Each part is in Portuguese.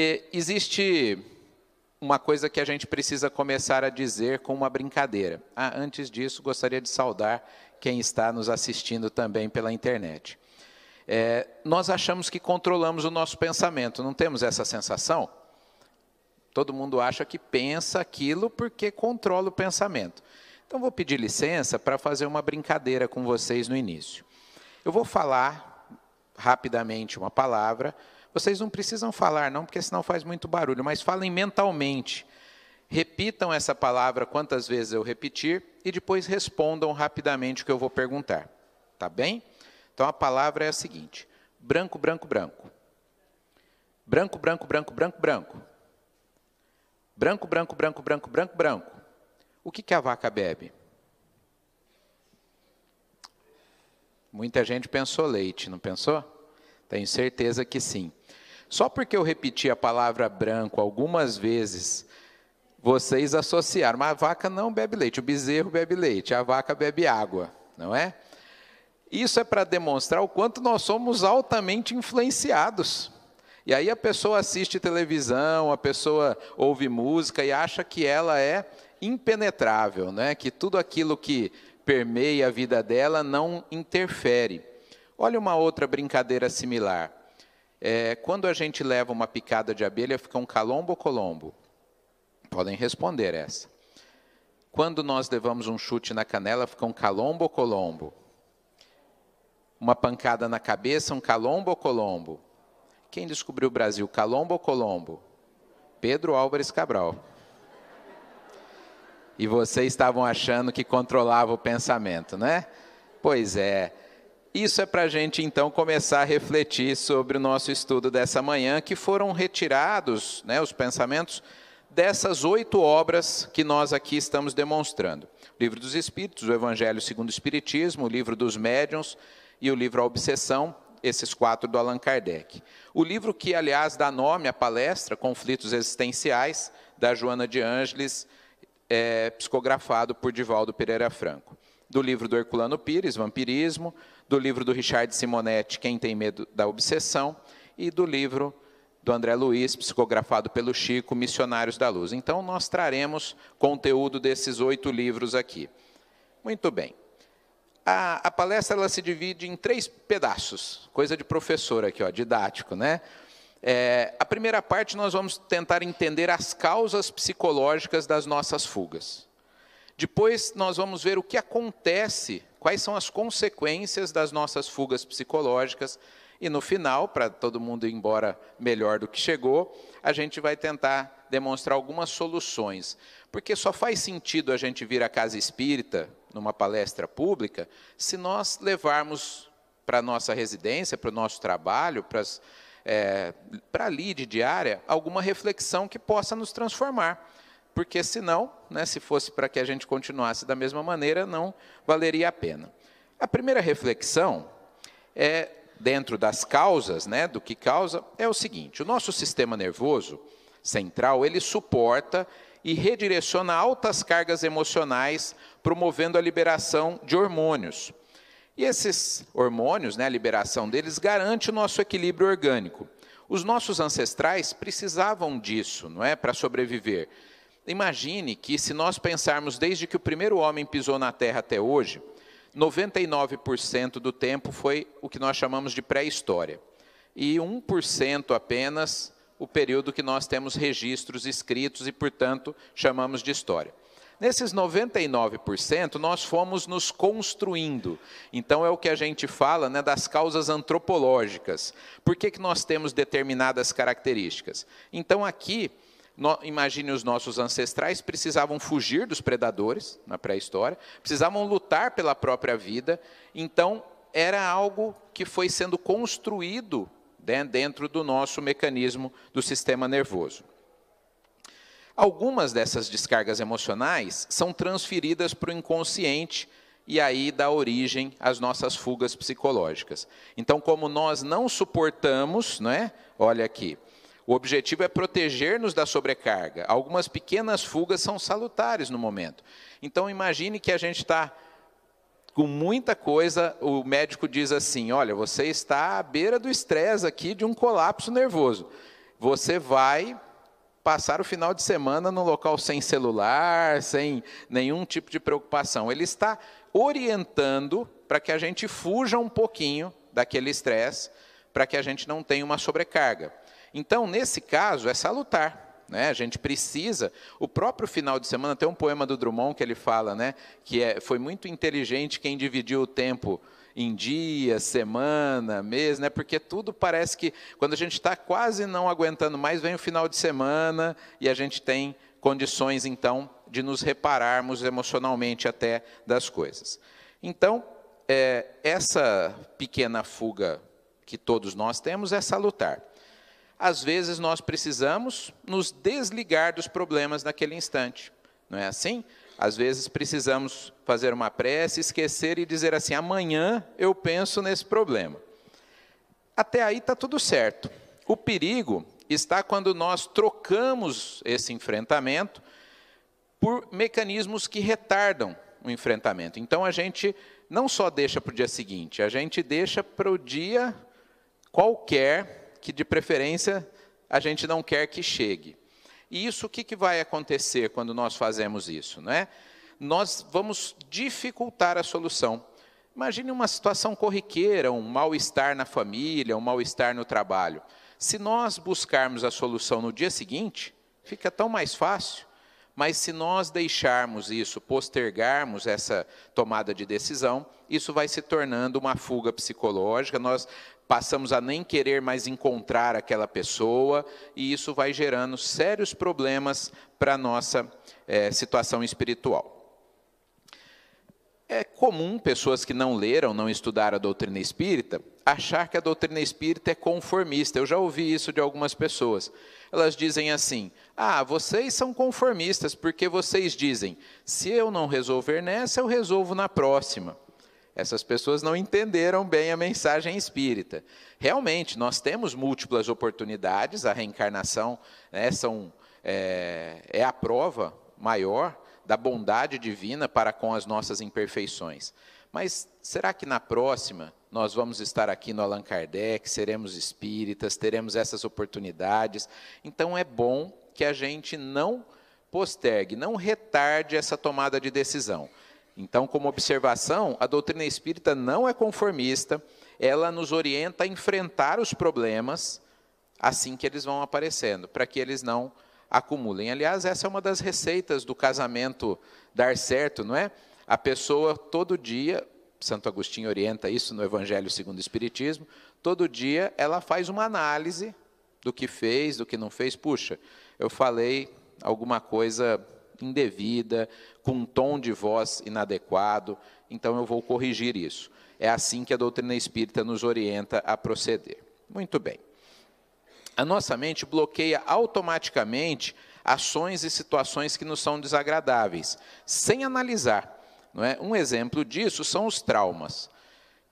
E existe uma coisa que a gente precisa começar a dizer com uma brincadeira. Ah, antes disso, gostaria de saudar quem está nos assistindo também pela internet. É, nós achamos que controlamos o nosso pensamento, não temos essa sensação? Todo mundo acha que pensa aquilo porque controla o pensamento. Então, vou pedir licença para fazer uma brincadeira com vocês no início. Eu vou falar rapidamente uma palavra, vocês não precisam falar, não, porque senão faz muito barulho, mas falem mentalmente. Repitam essa palavra quantas vezes eu repetir e depois respondam rapidamente o que eu vou perguntar. Tá bem? Então a palavra é a seguinte: branco, branco, branco. Branco, branco, branco, branco, branco. Branco, branco, branco, branco, branco, branco. O que, que a vaca bebe? Muita gente pensou leite, não pensou? Tenho certeza que sim. Só porque eu repeti a palavra branco algumas vezes, vocês associaram. Mas a vaca não bebe leite, o bezerro bebe leite, a vaca bebe água, não é? Isso é para demonstrar o quanto nós somos altamente influenciados. E aí a pessoa assiste televisão, a pessoa ouve música e acha que ela é impenetrável, né? que tudo aquilo que permeia a vida dela não interfere. Olha uma outra brincadeira similar é, quando a gente leva uma picada de abelha, fica um calombo ou colombo? Podem responder essa. Quando nós levamos um chute na canela, fica um calombo ou colombo? Uma pancada na cabeça, um calombo ou colombo? Quem descobriu o Brasil, calombo ou colombo? Pedro Álvares Cabral. E vocês estavam achando que controlava o pensamento, né? Pois é. Isso é para a gente então começar a refletir sobre o nosso estudo dessa manhã, que foram retirados né, os pensamentos dessas oito obras que nós aqui estamos demonstrando: o Livro dos Espíritos, o Evangelho segundo o Espiritismo, o Livro dos Médiuns e o Livro A Obsessão, esses quatro do Allan Kardec. O livro que, aliás, dá nome à palestra, Conflitos Existenciais, da Joana de Ângeles, é, psicografado por Divaldo Pereira Franco. Do livro do Herculano Pires, Vampirismo, do livro do Richard Simonetti, Quem Tem Medo da Obsessão, e do livro do André Luiz, psicografado pelo Chico, Missionários da Luz. Então, nós traremos conteúdo desses oito livros aqui. Muito bem. A, a palestra ela se divide em três pedaços, coisa de professor aqui, ó, didático, né? É, a primeira parte nós vamos tentar entender as causas psicológicas das nossas fugas. Depois nós vamos ver o que acontece quais são as consequências das nossas fugas psicológicas. E no final, para todo mundo ir embora melhor do que chegou, a gente vai tentar demonstrar algumas soluções. Porque só faz sentido a gente vir à casa espírita, numa palestra pública, se nós levarmos para a nossa residência, para o nosso trabalho, para as é, para a lide diária alguma reflexão que possa nos transformar porque senão, né, se fosse para que a gente continuasse da mesma maneira, não valeria a pena. A primeira reflexão é dentro das causas, né, do que causa, é o seguinte: o nosso sistema nervoso central ele suporta e redireciona altas cargas emocionais, promovendo a liberação de hormônios. E esses hormônios, né, a liberação deles, garante o nosso equilíbrio orgânico. Os nossos ancestrais precisavam disso, não é, para sobreviver. Imagine que, se nós pensarmos desde que o primeiro homem pisou na Terra até hoje, 99% do tempo foi o que nós chamamos de pré-história, e 1% apenas o período que nós temos registros escritos e, portanto, chamamos de história. Nesses 99%, nós fomos nos construindo. Então, é o que a gente fala né, das causas antropológicas. Por que, que nós temos determinadas características? Então, aqui, no, imagine os nossos ancestrais precisavam fugir dos predadores na pré-história, precisavam lutar pela própria vida, então era algo que foi sendo construído né, dentro do nosso mecanismo do sistema nervoso. Algumas dessas descargas emocionais são transferidas para o inconsciente e aí dá origem às nossas fugas psicológicas. Então, como nós não suportamos, né? Olha aqui, o objetivo é proteger-nos da sobrecarga. Algumas pequenas fugas são salutares no momento. Então, imagine que a gente está com muita coisa, o médico diz assim: olha, você está à beira do estresse aqui de um colapso nervoso. Você vai passar o final de semana num local sem celular, sem nenhum tipo de preocupação. Ele está orientando para que a gente fuja um pouquinho daquele estresse, para que a gente não tenha uma sobrecarga. Então, nesse caso, é salutar. Né? A gente precisa. O próprio final de semana tem um poema do Drummond que ele fala, né? Que é, foi muito inteligente quem dividiu o tempo em dia, semana, mês, né? Porque tudo parece que quando a gente está quase não aguentando mais vem o final de semana e a gente tem condições então de nos repararmos emocionalmente até das coisas. Então é, essa pequena fuga que todos nós temos é salutar às vezes nós precisamos nos desligar dos problemas naquele instante. Não é assim? Às vezes precisamos fazer uma prece, esquecer e dizer assim: amanhã eu penso nesse problema. Até aí está tudo certo. O perigo está quando nós trocamos esse enfrentamento por mecanismos que retardam o enfrentamento. Então a gente não só deixa para o dia seguinte, a gente deixa para o dia qualquer que de preferência a gente não quer que chegue. E isso o que, que vai acontecer quando nós fazemos isso? Não é? Nós vamos dificultar a solução. Imagine uma situação corriqueira, um mal-estar na família, um mal-estar no trabalho. Se nós buscarmos a solução no dia seguinte, fica tão mais fácil. Mas se nós deixarmos isso, postergarmos essa tomada de decisão, isso vai se tornando uma fuga psicológica, nós passamos a nem querer mais encontrar aquela pessoa, e isso vai gerando sérios problemas para a nossa é, situação espiritual. É comum pessoas que não leram, não estudaram a doutrina espírita, achar que a doutrina espírita é conformista. Eu já ouvi isso de algumas pessoas. Elas dizem assim: ah, vocês são conformistas porque vocês dizem, se eu não resolver nessa, eu resolvo na próxima. Essas pessoas não entenderam bem a mensagem espírita. Realmente, nós temos múltiplas oportunidades, a reencarnação né, são, é, é a prova maior da bondade divina para com as nossas imperfeições. Mas será que na próxima nós vamos estar aqui no Allan Kardec, seremos espíritas, teremos essas oportunidades? Então é bom que a gente não postergue, não retarde essa tomada de decisão. Então, como observação, a doutrina espírita não é conformista, ela nos orienta a enfrentar os problemas assim que eles vão aparecendo, para que eles não acumulem. Aliás, essa é uma das receitas do casamento dar certo, não é? A pessoa todo dia, Santo Agostinho orienta isso no Evangelho segundo o Espiritismo, todo dia ela faz uma análise do que fez, do que não fez. Puxa, eu falei alguma coisa indevida, com um tom de voz inadequado, então eu vou corrigir isso. É assim que a doutrina espírita nos orienta a proceder. Muito bem. A nossa mente bloqueia automaticamente ações e situações que nos são desagradáveis, sem analisar. Não é? Um exemplo disso são os traumas.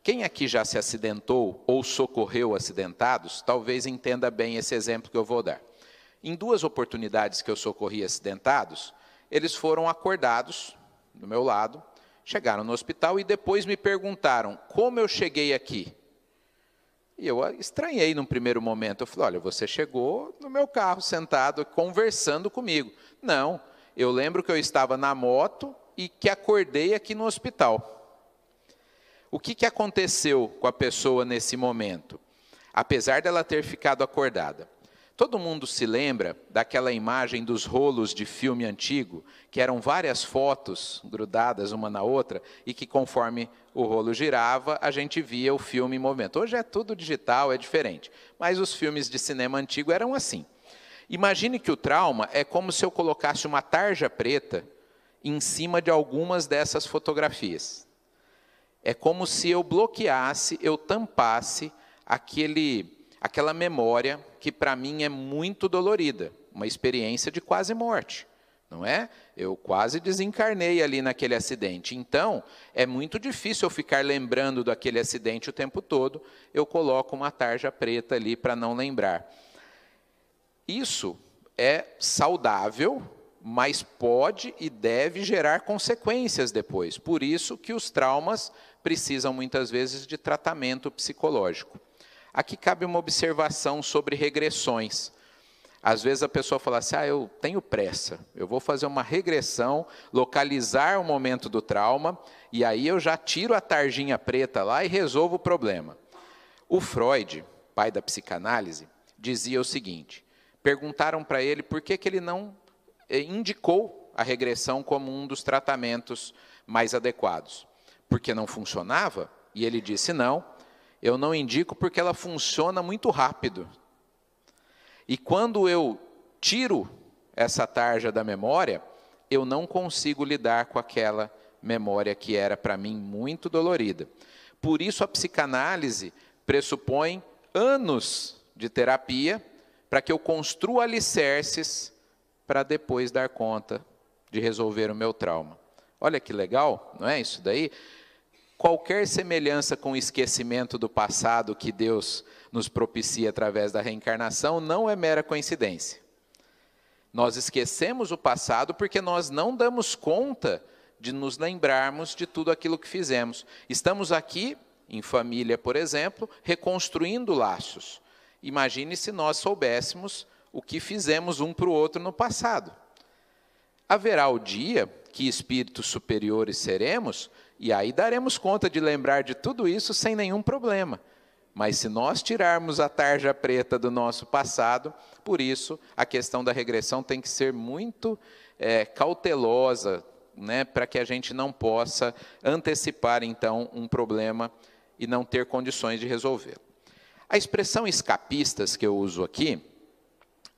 Quem aqui já se acidentou ou socorreu acidentados, talvez entenda bem esse exemplo que eu vou dar. Em duas oportunidades que eu socorri acidentados, eles foram acordados do meu lado, chegaram no hospital e depois me perguntaram como eu cheguei aqui. E eu estranhei num primeiro momento. Eu falei: olha, você chegou no meu carro sentado conversando comigo. Não, eu lembro que eu estava na moto e que acordei aqui no hospital. O que, que aconteceu com a pessoa nesse momento? Apesar dela ter ficado acordada, Todo mundo se lembra daquela imagem dos rolos de filme antigo, que eram várias fotos grudadas uma na outra e que conforme o rolo girava, a gente via o filme em movimento. Hoje é tudo digital, é diferente, mas os filmes de cinema antigo eram assim. Imagine que o trauma é como se eu colocasse uma tarja preta em cima de algumas dessas fotografias. É como se eu bloqueasse, eu tampasse aquele aquela memória que para mim é muito dolorida, uma experiência de quase morte, não é? Eu quase desencarnei ali naquele acidente. Então, é muito difícil eu ficar lembrando daquele acidente o tempo todo. Eu coloco uma tarja preta ali para não lembrar. Isso é saudável, mas pode e deve gerar consequências depois. Por isso que os traumas precisam muitas vezes de tratamento psicológico. Aqui cabe uma observação sobre regressões. Às vezes a pessoa fala assim: ah, eu tenho pressa, eu vou fazer uma regressão, localizar o momento do trauma, e aí eu já tiro a tarjinha preta lá e resolvo o problema. O Freud, pai da psicanálise, dizia o seguinte: perguntaram para ele por que, que ele não eh, indicou a regressão como um dos tratamentos mais adequados. Porque não funcionava? E ele disse: não, eu não indico porque ela funciona muito rápido. E quando eu tiro essa tarja da memória, eu não consigo lidar com aquela memória que era para mim muito dolorida. Por isso a psicanálise pressupõe anos de terapia para que eu construa alicerces para depois dar conta de resolver o meu trauma. Olha que legal, não é isso daí? Qualquer semelhança com o esquecimento do passado que Deus nos propicia através da reencarnação não é mera coincidência. Nós esquecemos o passado porque nós não damos conta de nos lembrarmos de tudo aquilo que fizemos. Estamos aqui, em família, por exemplo, reconstruindo laços. Imagine se nós soubéssemos o que fizemos um para o outro no passado. Haverá o dia que espíritos superiores seremos e aí daremos conta de lembrar de tudo isso sem nenhum problema. Mas se nós tirarmos a tarja preta do nosso passado, por isso a questão da regressão tem que ser muito é, cautelosa, né, para que a gente não possa antecipar então um problema e não ter condições de resolvê-lo. A expressão escapistas que eu uso aqui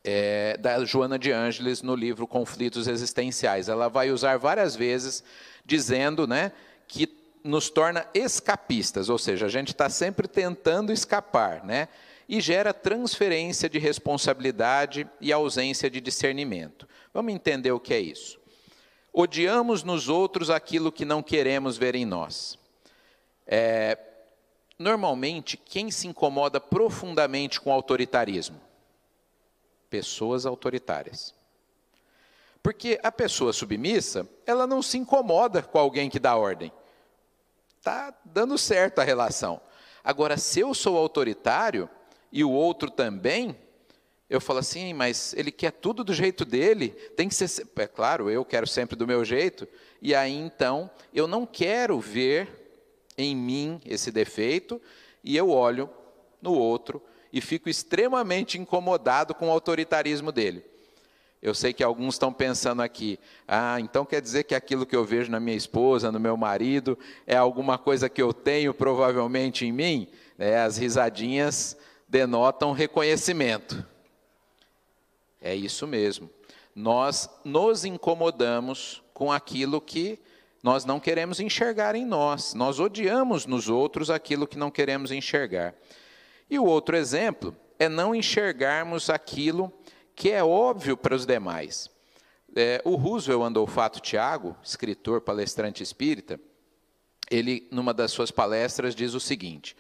é da Joana de Ângeles no livro Conflitos Existenciais. Ela vai usar várias vezes dizendo, né, que nos torna escapistas, ou seja, a gente está sempre tentando escapar, né? E gera transferência de responsabilidade e ausência de discernimento. Vamos entender o que é isso. Odiamos nos outros aquilo que não queremos ver em nós. É, normalmente, quem se incomoda profundamente com autoritarismo? Pessoas autoritárias. Porque a pessoa submissa, ela não se incomoda com alguém que dá ordem está dando certo a relação. Agora, se eu sou autoritário e o outro também, eu falo assim, mas ele quer tudo do jeito dele, tem que ser. É claro, eu quero sempre do meu jeito, e aí então eu não quero ver em mim esse defeito, e eu olho no outro e fico extremamente incomodado com o autoritarismo dele. Eu sei que alguns estão pensando aqui, ah, então quer dizer que aquilo que eu vejo na minha esposa, no meu marido, é alguma coisa que eu tenho provavelmente em mim? É, as risadinhas denotam reconhecimento. É isso mesmo. Nós nos incomodamos com aquilo que nós não queremos enxergar em nós. Nós odiamos nos outros aquilo que não queremos enxergar. E o outro exemplo é não enxergarmos aquilo que é óbvio para os demais. É, o Roosevelt Andolfato Tiago, escritor, palestrante espírita, ele, numa das suas palestras, diz o seguinte: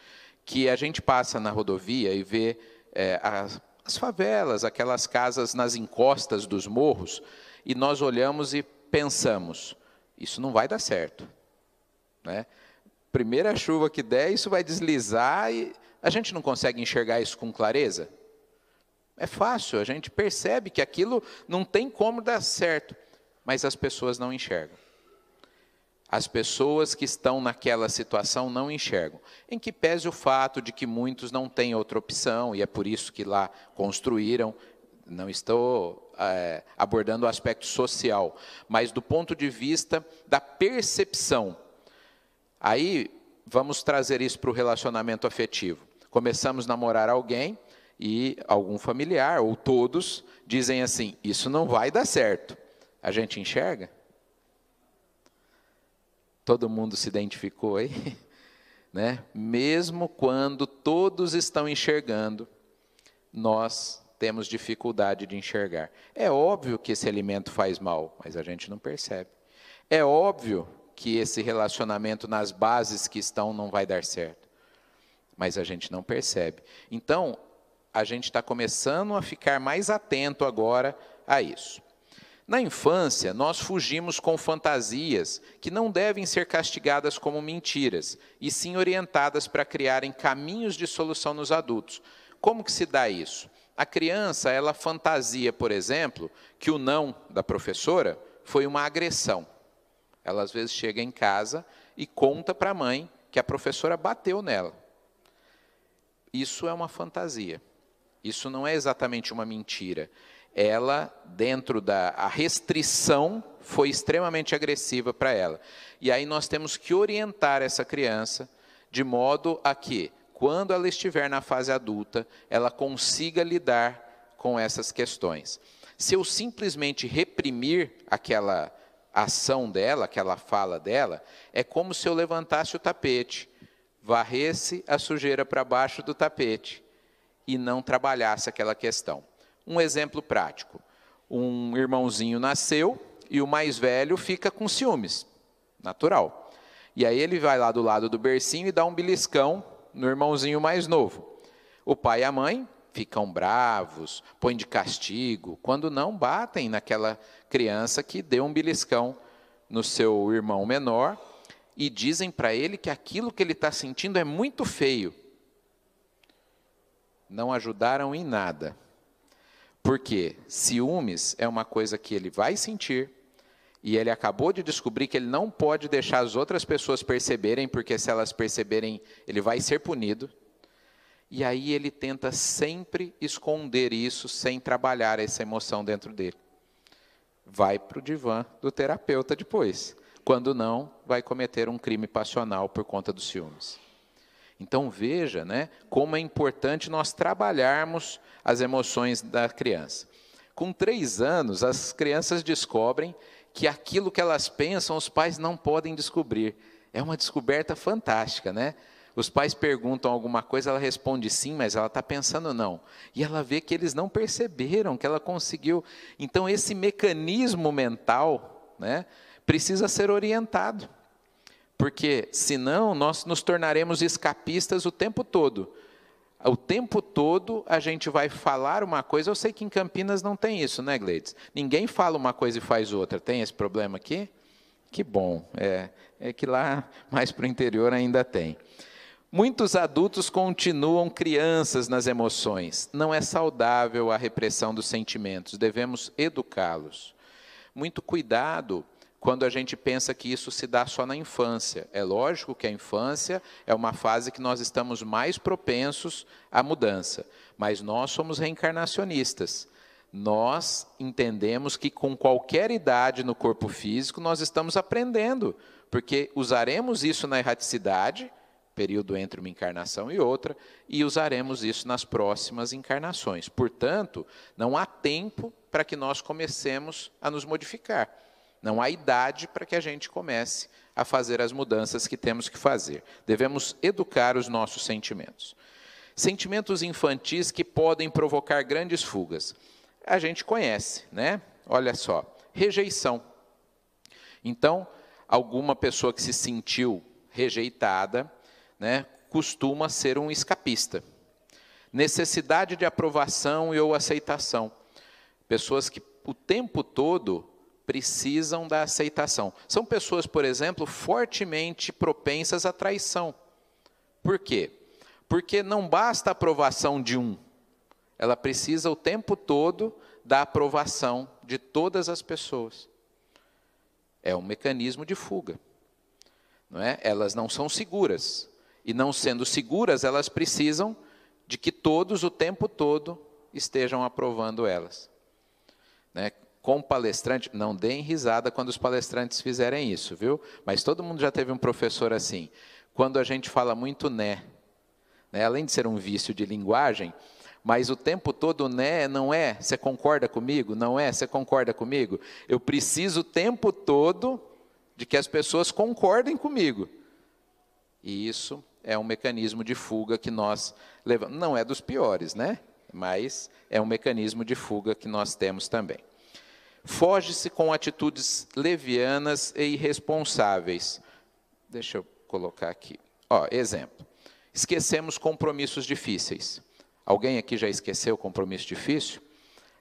que a gente passa na rodovia e vê é, as, as favelas, aquelas casas nas encostas dos morros, e nós olhamos e pensamos: isso não vai dar certo. Né? Primeira chuva que der, isso vai deslizar e a gente não consegue enxergar isso com clareza? É fácil, a gente percebe que aquilo não tem como dar certo, mas as pessoas não enxergam. As pessoas que estão naquela situação não enxergam. Em que pese o fato de que muitos não têm outra opção, e é por isso que lá construíram, não estou é, abordando o aspecto social, mas do ponto de vista da percepção. Aí vamos trazer isso para o relacionamento afetivo. Começamos a namorar alguém, e algum familiar, ou todos, dizem assim: Isso não vai dar certo. A gente enxerga? Todo mundo se identificou aí? Né? Mesmo quando todos estão enxergando, nós temos dificuldade de enxergar. É óbvio que esse alimento faz mal, mas a gente não percebe. É óbvio que esse relacionamento nas bases que estão não vai dar certo, mas a gente não percebe. Então, a gente está começando a ficar mais atento agora a isso. Na infância, nós fugimos com fantasias que não devem ser castigadas como mentiras, e sim orientadas para criarem caminhos de solução nos adultos. Como que se dá isso? A criança, ela fantasia, por exemplo, que o não da professora foi uma agressão. Ela às vezes chega em casa e conta para a mãe que a professora bateu nela. Isso é uma fantasia. Isso não é exatamente uma mentira. Ela, dentro da a restrição, foi extremamente agressiva para ela. E aí nós temos que orientar essa criança de modo a que, quando ela estiver na fase adulta, ela consiga lidar com essas questões. Se eu simplesmente reprimir aquela ação dela, aquela fala dela, é como se eu levantasse o tapete, varresse a sujeira para baixo do tapete e não trabalhasse aquela questão. Um exemplo prático: um irmãozinho nasceu e o mais velho fica com ciúmes, natural. E aí ele vai lá do lado do bercinho e dá um beliscão no irmãozinho mais novo. O pai e a mãe ficam bravos, põem de castigo, quando não batem naquela criança que deu um beliscão no seu irmão menor e dizem para ele que aquilo que ele está sentindo é muito feio não ajudaram em nada. Porque ciúmes é uma coisa que ele vai sentir e ele acabou de descobrir que ele não pode deixar as outras pessoas perceberem, porque se elas perceberem, ele vai ser punido. E aí ele tenta sempre esconder isso sem trabalhar essa emoção dentro dele. Vai para o divã do terapeuta depois. Quando não, vai cometer um crime passional por conta dos ciúmes. Então veja né, como é importante nós trabalharmos as emoções da criança. Com três anos, as crianças descobrem que aquilo que elas pensam, os pais não podem descobrir. É uma descoberta fantástica, né? Os pais perguntam alguma coisa, ela responde sim, mas ela está pensando não. E ela vê que eles não perceberam, que ela conseguiu. Então, esse mecanismo mental né, precisa ser orientado. Porque senão nós nos tornaremos escapistas o tempo todo. O tempo todo a gente vai falar uma coisa. Eu sei que em Campinas não tem isso, né, Gleides? Ninguém fala uma coisa e faz outra. Tem esse problema aqui? Que bom. É, é que lá mais para o interior ainda tem. Muitos adultos continuam crianças nas emoções. Não é saudável a repressão dos sentimentos. Devemos educá-los. Muito cuidado quando a gente pensa que isso se dá só na infância. É lógico que a infância é uma fase que nós estamos mais propensos à mudança, mas nós somos reencarnacionistas. Nós entendemos que com qualquer idade no corpo físico nós estamos aprendendo, porque usaremos isso na erraticidade, período entre uma encarnação e outra, e usaremos isso nas próximas encarnações. Portanto, não há tempo para que nós comecemos a nos modificar. Não há idade para que a gente comece a fazer as mudanças que temos que fazer. Devemos educar os nossos sentimentos. Sentimentos infantis que podem provocar grandes fugas. A gente conhece, né? Olha só, rejeição. Então, alguma pessoa que se sentiu rejeitada, né, costuma ser um escapista. Necessidade de aprovação e ou aceitação. Pessoas que o tempo todo precisam da aceitação. São pessoas, por exemplo, fortemente propensas à traição. Por quê? Porque não basta a aprovação de um, ela precisa o tempo todo da aprovação de todas as pessoas. É um mecanismo de fuga. Não é? Elas não são seguras. E não sendo seguras, elas precisam de que todos o tempo todo estejam aprovando elas. Né? com palestrante, não deem risada quando os palestrantes fizerem isso, viu? Mas todo mundo já teve um professor assim. Quando a gente fala muito né, né? além de ser um vício de linguagem, mas o tempo todo né, não é, você concorda comigo? Não é, você concorda comigo? Eu preciso o tempo todo de que as pessoas concordem comigo. E isso é um mecanismo de fuga que nós levamos. Não é dos piores, né? Mas é um mecanismo de fuga que nós temos também. Foge-se com atitudes levianas e irresponsáveis. Deixa eu colocar aqui. Ó, exemplo. Esquecemos compromissos difíceis. Alguém aqui já esqueceu compromisso difícil?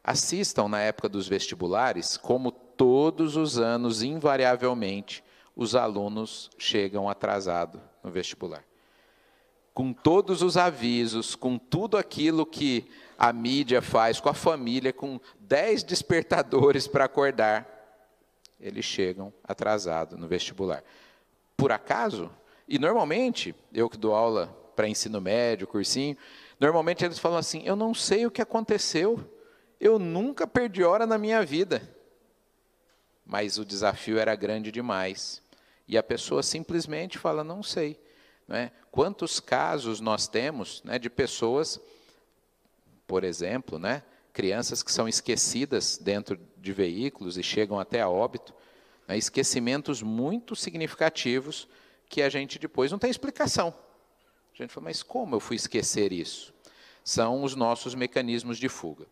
Assistam na época dos vestibulares como todos os anos, invariavelmente, os alunos chegam atrasados no vestibular. Com todos os avisos, com tudo aquilo que a mídia faz com a família, com dez despertadores para acordar, eles chegam atrasados no vestibular. Por acaso? E normalmente, eu que dou aula para ensino médio, cursinho, normalmente eles falam assim: eu não sei o que aconteceu, eu nunca perdi hora na minha vida. Mas o desafio era grande demais. E a pessoa simplesmente fala: não sei. É? Quantos casos nós temos né, de pessoas por exemplo, né? crianças que são esquecidas dentro de veículos e chegam até a óbito, né? esquecimentos muito significativos que a gente depois não tem explicação. A gente fala, mas como eu fui esquecer isso? São os nossos mecanismos de fuga.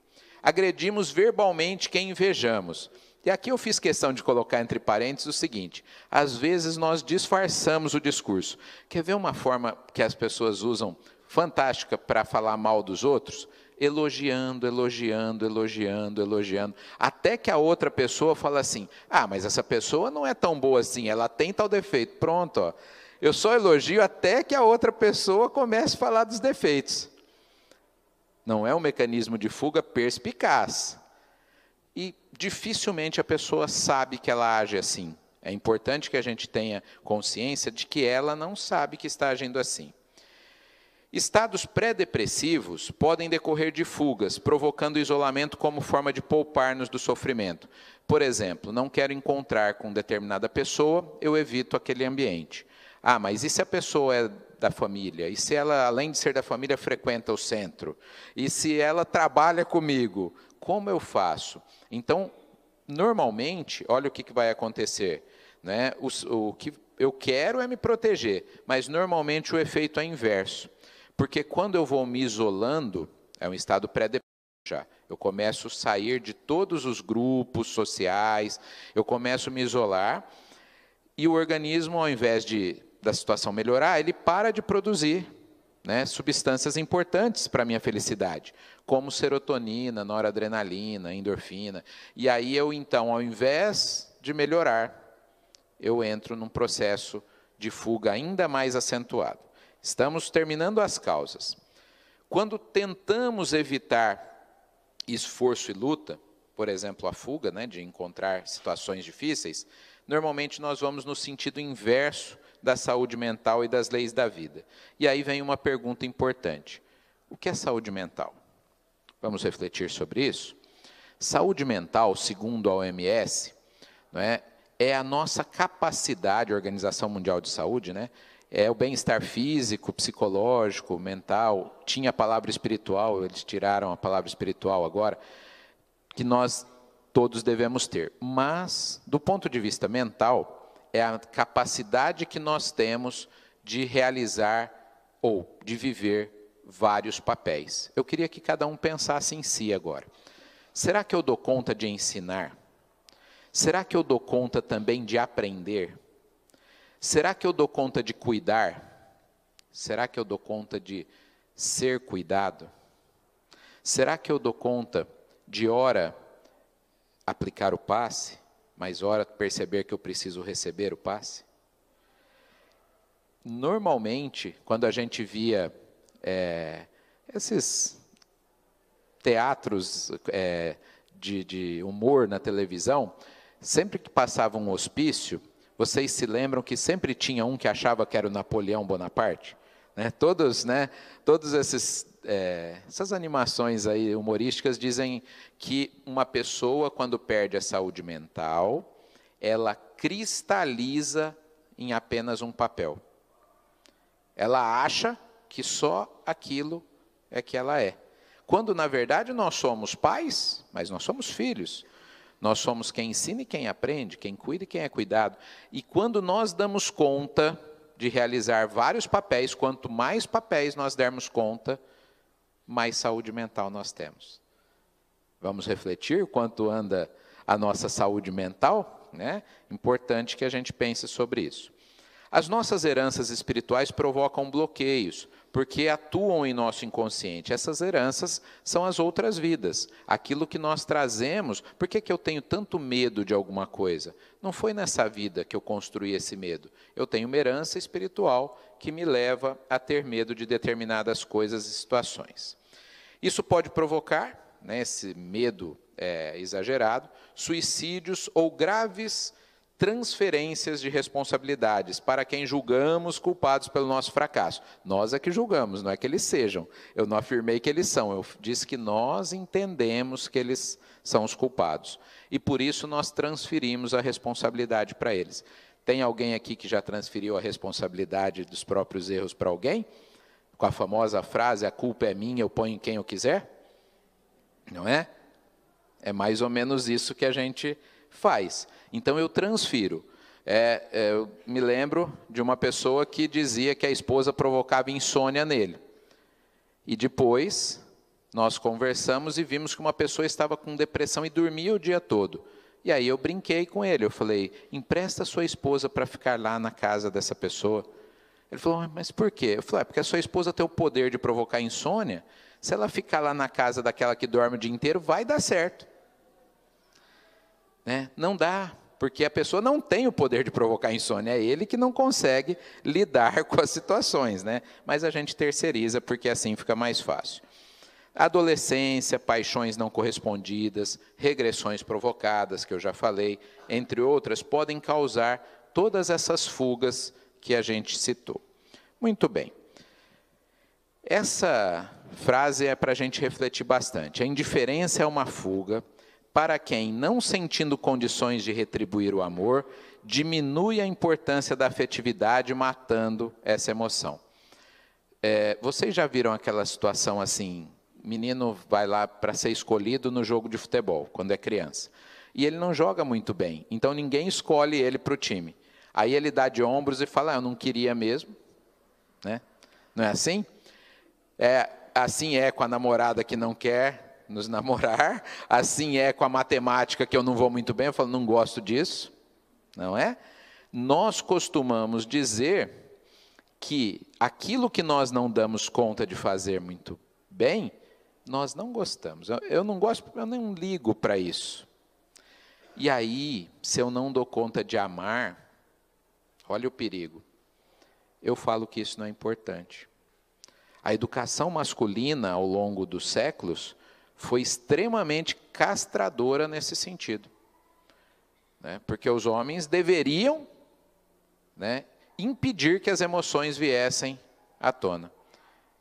Agredimos verbalmente quem invejamos. E aqui eu fiz questão de colocar entre parênteses o seguinte: às vezes nós disfarçamos o discurso. Quer ver uma forma que as pessoas usam fantástica para falar mal dos outros? elogiando, elogiando, elogiando, elogiando, até que a outra pessoa fala assim: "Ah, mas essa pessoa não é tão boa assim, ela tem tal defeito". Pronto, ó. Eu só elogio até que a outra pessoa comece a falar dos defeitos. Não é um mecanismo de fuga perspicaz. E dificilmente a pessoa sabe que ela age assim. É importante que a gente tenha consciência de que ela não sabe que está agindo assim. Estados pré-depressivos podem decorrer de fugas, provocando isolamento como forma de poupar-nos do sofrimento. Por exemplo, não quero encontrar com determinada pessoa, eu evito aquele ambiente. Ah, mas e se a pessoa é da família? E se ela, além de ser da família, frequenta o centro? E se ela trabalha comigo? Como eu faço? Então, normalmente, olha o que, que vai acontecer. Né? O, o que eu quero é me proteger, mas normalmente o efeito é inverso. Porque quando eu vou me isolando, é um estado pré-depressivo já. Eu começo a sair de todos os grupos sociais, eu começo a me isolar, e o organismo, ao invés de da situação melhorar, ele para de produzir né, substâncias importantes para a minha felicidade, como serotonina, noradrenalina, endorfina. E aí eu, então, ao invés de melhorar, eu entro num processo de fuga ainda mais acentuado. Estamos terminando as causas. Quando tentamos evitar esforço e luta, por exemplo, a fuga, né, de encontrar situações difíceis, normalmente nós vamos no sentido inverso da saúde mental e das leis da vida. E aí vem uma pergunta importante: o que é saúde mental? Vamos refletir sobre isso? Saúde mental, segundo a OMS, não é, é a nossa capacidade, a Organização Mundial de Saúde, né, é, o bem-estar físico, psicológico, mental. Tinha a palavra espiritual, eles tiraram a palavra espiritual agora, que nós todos devemos ter. Mas, do ponto de vista mental, é a capacidade que nós temos de realizar ou de viver vários papéis. Eu queria que cada um pensasse em si agora. Será que eu dou conta de ensinar? Será que eu dou conta também de aprender? Será que eu dou conta de cuidar? Será que eu dou conta de ser cuidado? Será que eu dou conta de, ora, aplicar o passe, mas, ora, perceber que eu preciso receber o passe? Normalmente, quando a gente via é, esses teatros é, de, de humor na televisão, sempre que passava um hospício, vocês se lembram que sempre tinha um que achava que era o Napoleão Bonaparte? Né? Todos, né? Todos esses é, essas animações aí humorísticas dizem que uma pessoa quando perde a saúde mental, ela cristaliza em apenas um papel. Ela acha que só aquilo é que ela é. Quando na verdade nós somos pais, mas nós somos filhos. Nós somos quem ensina e quem aprende, quem cuida e quem é cuidado. E quando nós damos conta de realizar vários papéis, quanto mais papéis nós dermos conta, mais saúde mental nós temos. Vamos refletir quanto anda a nossa saúde mental? Né? Importante que a gente pense sobre isso. As nossas heranças espirituais provocam bloqueios, porque atuam em nosso inconsciente. Essas heranças são as outras vidas, aquilo que nós trazemos. Por que, que eu tenho tanto medo de alguma coisa? Não foi nessa vida que eu construí esse medo. Eu tenho uma herança espiritual que me leva a ter medo de determinadas coisas e situações. Isso pode provocar, né, esse medo é, exagerado, suicídios ou graves transferências de responsabilidades para quem julgamos culpados pelo nosso fracasso. Nós é que julgamos, não é que eles sejam. Eu não afirmei que eles são, eu disse que nós entendemos que eles são os culpados. E por isso nós transferimos a responsabilidade para eles. Tem alguém aqui que já transferiu a responsabilidade dos próprios erros para alguém? Com a famosa frase: a culpa é minha, eu ponho em quem eu quiser? Não é? É mais ou menos isso que a gente faz. Então eu transfiro. É, é, eu me lembro de uma pessoa que dizia que a esposa provocava insônia nele. E depois nós conversamos e vimos que uma pessoa estava com depressão e dormia o dia todo. E aí eu brinquei com ele, eu falei: empresta sua esposa para ficar lá na casa dessa pessoa. Ele falou: ah, mas por quê? Eu falei: ah, porque a sua esposa tem o poder de provocar insônia. Se ela ficar lá na casa daquela que dorme o dia inteiro, vai dar certo. Né? Não dá porque a pessoa não tem o poder de provocar insônia, é ele que não consegue lidar com as situações, né? Mas a gente terceiriza porque assim fica mais fácil. Adolescência, paixões não correspondidas, regressões provocadas, que eu já falei, entre outras, podem causar todas essas fugas que a gente citou. Muito bem. Essa frase é para a gente refletir bastante. A indiferença é uma fuga, para quem, não sentindo condições de retribuir o amor, diminui a importância da afetividade, matando essa emoção. É, vocês já viram aquela situação assim? Menino vai lá para ser escolhido no jogo de futebol, quando é criança. E ele não joga muito bem, então ninguém escolhe ele para o time. Aí ele dá de ombros e fala: ah, Eu não queria mesmo. Né? Não é assim? É, assim é com a namorada que não quer, nos namorar, assim é com a matemática que eu não vou muito bem, eu falo, não gosto disso, não é? Nós costumamos dizer que aquilo que nós não damos conta de fazer muito bem, nós não gostamos. Eu não gosto, eu nem ligo para isso. E aí, se eu não dou conta de amar, olha o perigo. Eu falo que isso não é importante. A educação masculina ao longo dos séculos foi extremamente castradora nesse sentido. Né? Porque os homens deveriam né, impedir que as emoções viessem à tona.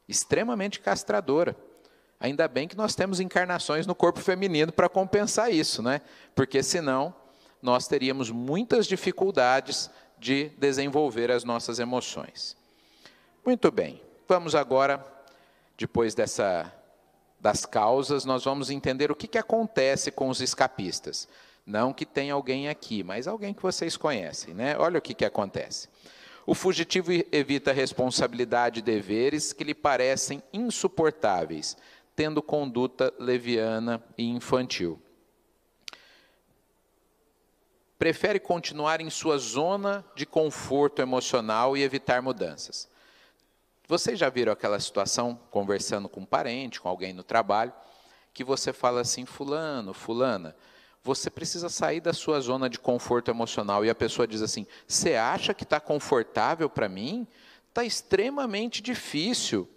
Extremamente castradora. Ainda bem que nós temos encarnações no corpo feminino para compensar isso, né? Porque senão nós teríamos muitas dificuldades de desenvolver as nossas emoções. Muito bem, vamos agora, depois dessa das causas, nós vamos entender o que, que acontece com os escapistas. Não que tem alguém aqui, mas alguém que vocês conhecem, né? Olha o que, que acontece. O fugitivo evita responsabilidade e deveres que lhe parecem insuportáveis, tendo conduta leviana e infantil. Prefere continuar em sua zona de conforto emocional e evitar mudanças. Vocês já viram aquela situação, conversando com um parente, com alguém no trabalho, que você fala assim, fulano, fulana, você precisa sair da sua zona de conforto emocional. E a pessoa diz assim, você acha que está confortável para mim? Está extremamente difícil.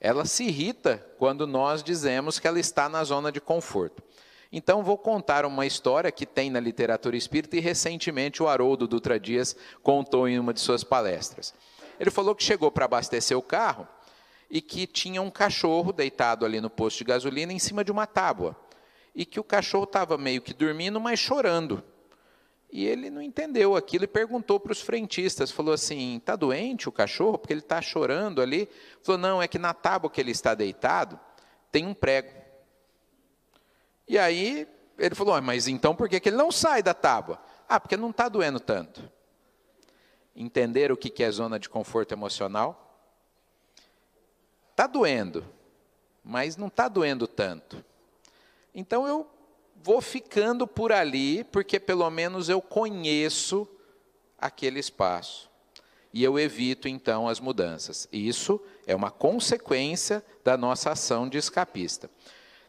Ela se irrita quando nós dizemos que ela está na zona de conforto. Então, vou contar uma história que tem na literatura espírita e recentemente o Haroldo Dutra Dias contou em uma de suas palestras. Ele falou que chegou para abastecer o carro e que tinha um cachorro deitado ali no posto de gasolina em cima de uma tábua. E que o cachorro estava meio que dormindo, mas chorando. E ele não entendeu aquilo e perguntou para os frentistas, falou assim: "Tá doente o cachorro? Porque ele está chorando ali". Falou: "Não, é que na tábua que ele está deitado tem um prego". E aí ele falou: "Mas então por que, que ele não sai da tábua?" "Ah, porque não está doendo tanto" entender o que é zona de conforto emocional. Está doendo, mas não está doendo tanto. Então eu vou ficando por ali, porque pelo menos eu conheço aquele espaço. E eu evito então as mudanças. Isso é uma consequência da nossa ação de escapista.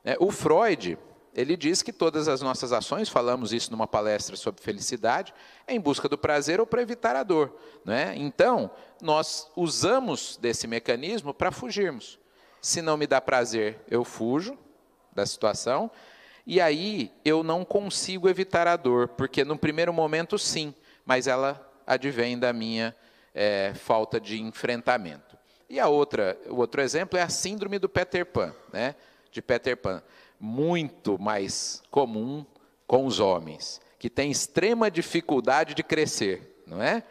É, o Freud, ele diz que todas as nossas ações, falamos isso numa palestra sobre felicidade, é em busca do prazer ou para evitar a dor. Né? Então, nós usamos desse mecanismo para fugirmos. Se não me dá prazer, eu fujo da situação, e aí eu não consigo evitar a dor, porque no primeiro momento sim, mas ela advém da minha é, falta de enfrentamento. E a outra, o outro exemplo é a síndrome do Peter Pan, né? De Peter Pan muito mais comum com os homens, que tem extrema dificuldade de crescer, não é?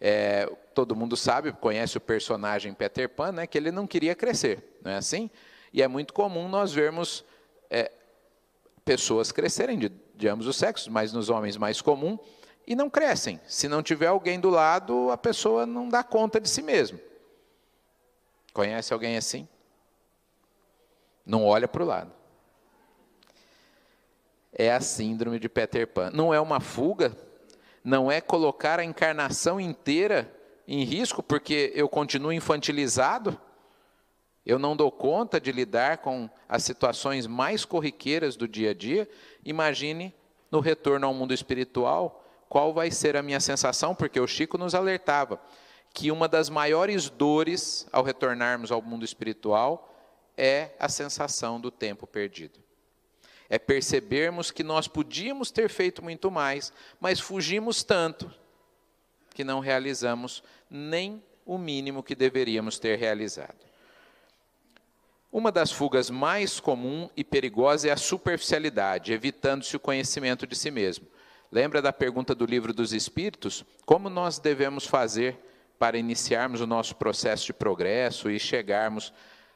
é todo mundo sabe, conhece o personagem Peter Pan, né, que ele não queria crescer, não é assim? E é muito comum nós vermos é, pessoas crescerem de, de ambos os sexos, mas nos homens mais comum, e não crescem. Se não tiver alguém do lado, a pessoa não dá conta de si mesmo. Conhece alguém assim? Não olha para o lado é a síndrome de Peter Pan. Não é uma fuga, não é colocar a encarnação inteira em risco, porque eu continuo infantilizado, eu não dou conta de lidar com as situações mais corriqueiras do dia a dia. Imagine no retorno ao mundo espiritual, qual vai ser a minha sensação, porque o Chico nos alertava que uma das maiores dores ao retornarmos ao mundo espiritual é a sensação do tempo perdido é percebermos que nós podíamos ter feito muito mais, mas fugimos tanto que não realizamos nem o mínimo que deveríamos ter realizado. Uma das fugas mais comum e perigosa é a superficialidade, evitando-se o conhecimento de si mesmo. Lembra da pergunta do livro dos Espíritos? Como nós devemos fazer para iniciarmos o nosso processo de progresso e chegarmos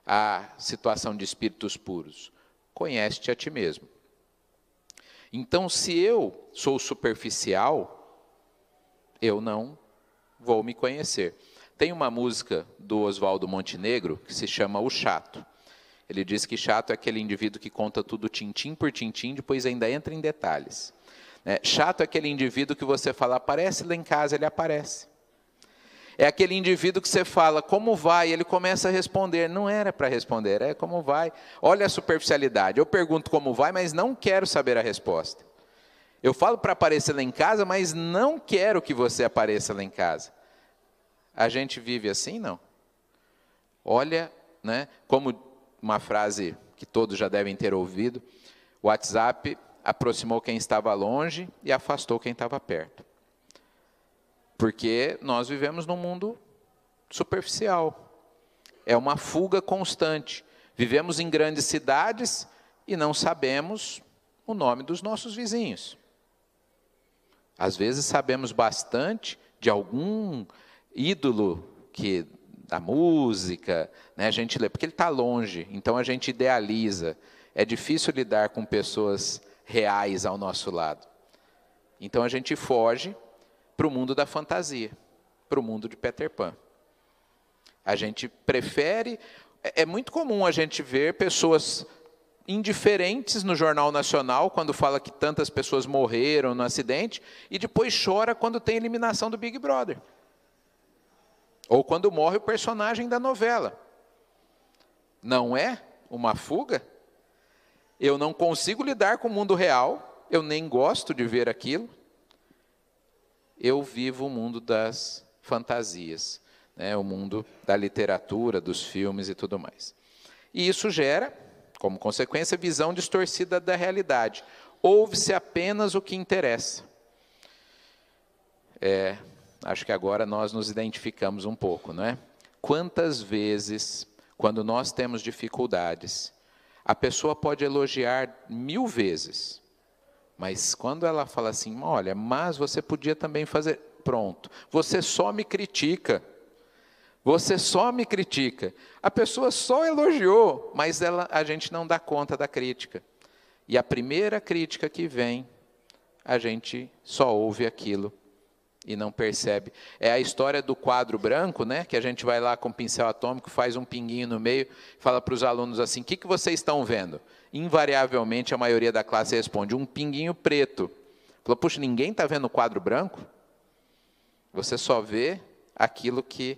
à situação de espíritos puros? conhece-te a ti mesmo. Então, se eu sou superficial, eu não vou me conhecer. Tem uma música do Oswaldo Montenegro que se chama O Chato. Ele diz que chato é aquele indivíduo que conta tudo tintim por tintim, depois ainda entra em detalhes. É, chato é aquele indivíduo que você fala, aparece lá em casa, ele aparece. É aquele indivíduo que você fala, como vai? Ele começa a responder. Não era para responder, é como vai. Olha a superficialidade. Eu pergunto como vai, mas não quero saber a resposta. Eu falo para aparecer lá em casa, mas não quero que você apareça lá em casa. A gente vive assim, não? Olha, né, como uma frase que todos já devem ter ouvido, o WhatsApp aproximou quem estava longe e afastou quem estava perto. Porque nós vivemos num mundo superficial. É uma fuga constante. Vivemos em grandes cidades e não sabemos o nome dos nossos vizinhos. Às vezes sabemos bastante de algum ídolo que da música, né, a gente lê, porque ele está longe, então a gente idealiza. É difícil lidar com pessoas reais ao nosso lado. Então a gente foge para o mundo da fantasia, para o mundo de Peter Pan. A gente prefere. É, é muito comum a gente ver pessoas indiferentes no Jornal Nacional quando fala que tantas pessoas morreram no acidente e depois chora quando tem eliminação do Big Brother. Ou quando morre o personagem da novela. Não é uma fuga? Eu não consigo lidar com o mundo real, eu nem gosto de ver aquilo eu vivo o mundo das fantasias, né, o mundo da literatura, dos filmes e tudo mais. E isso gera, como consequência, visão distorcida da realidade. Ouve-se apenas o que interessa. É, acho que agora nós nos identificamos um pouco, não é? Quantas vezes, quando nós temos dificuldades, a pessoa pode elogiar mil vezes, mas quando ela fala assim, olha, mas você podia também fazer. Pronto. Você só me critica. Você só me critica. A pessoa só elogiou, mas ela, a gente não dá conta da crítica. E a primeira crítica que vem, a gente só ouve aquilo e não percebe. É a história do quadro branco, né? Que a gente vai lá com o pincel atômico, faz um pinguinho no meio, fala para os alunos assim: o que, que vocês estão vendo? invariavelmente a maioria da classe responde um pinguinho preto. Falou, puxa, ninguém está vendo o quadro branco? Você só vê aquilo que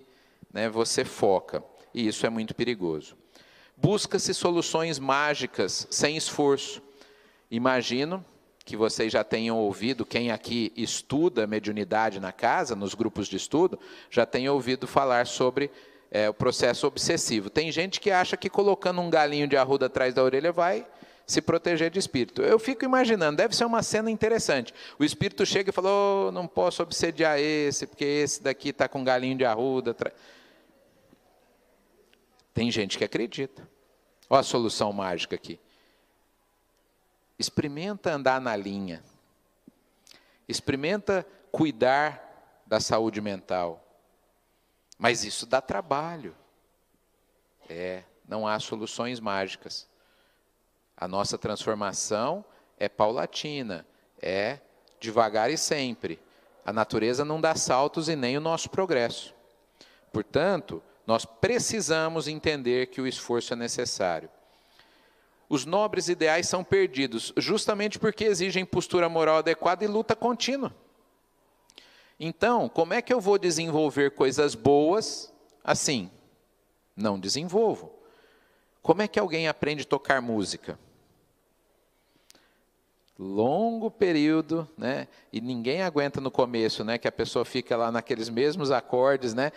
né, você foca. E isso é muito perigoso. Busca-se soluções mágicas, sem esforço. Imagino que vocês já tenham ouvido, quem aqui estuda mediunidade na casa, nos grupos de estudo, já tenha ouvido falar sobre é, o processo obsessivo. Tem gente que acha que colocando um galinho de arruda atrás da orelha vai se proteger de espírito. Eu fico imaginando, deve ser uma cena interessante. O espírito chega e fala: oh, não posso obsediar esse, porque esse daqui está com galinho de arruda. Tem gente que acredita. Olha a solução mágica aqui. Experimenta andar na linha. Experimenta cuidar da saúde mental. Mas isso dá trabalho. É, não há soluções mágicas. A nossa transformação é paulatina, é devagar e sempre. A natureza não dá saltos e nem o nosso progresso. Portanto, nós precisamos entender que o esforço é necessário. Os nobres ideais são perdidos, justamente porque exigem postura moral adequada e luta contínua. Então, como é que eu vou desenvolver coisas boas assim? Não desenvolvo. Como é que alguém aprende a tocar música? Longo período, né? E ninguém aguenta no começo, né? Que a pessoa fica lá naqueles mesmos acordes, né?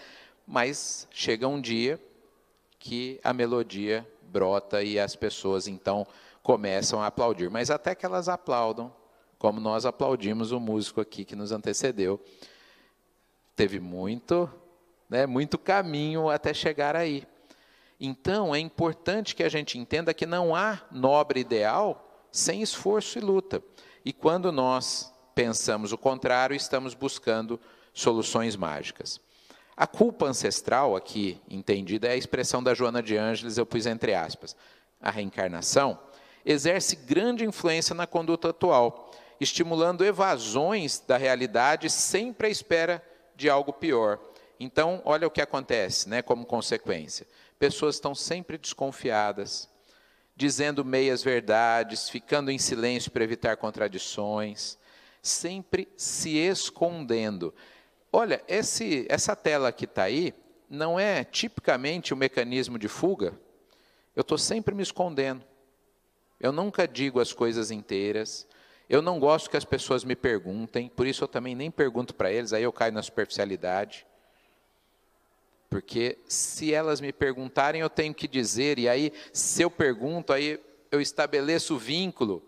Mas chega um dia que a melodia brota e as pessoas então começam a aplaudir. Mas até que elas aplaudam, como nós aplaudimos o músico aqui que nos antecedeu. Teve muito, né, muito caminho até chegar aí. Então, é importante que a gente entenda que não há nobre ideal sem esforço e luta. E quando nós pensamos o contrário, estamos buscando soluções mágicas. A culpa ancestral, aqui entendida, é a expressão da Joana de Ângeles, eu pus entre aspas. A reencarnação exerce grande influência na conduta atual estimulando evasões da realidade sempre à espera de algo pior. Então, olha o que acontece, né, como consequência. Pessoas estão sempre desconfiadas, dizendo meias verdades, ficando em silêncio para evitar contradições, sempre se escondendo. Olha, esse, essa tela que está aí não é tipicamente o um mecanismo de fuga. Eu estou sempre me escondendo. Eu nunca digo as coisas inteiras. Eu não gosto que as pessoas me perguntem, por isso eu também nem pergunto para eles, aí eu caio na superficialidade. Porque se elas me perguntarem, eu tenho que dizer, e aí se eu pergunto, aí eu estabeleço o vínculo.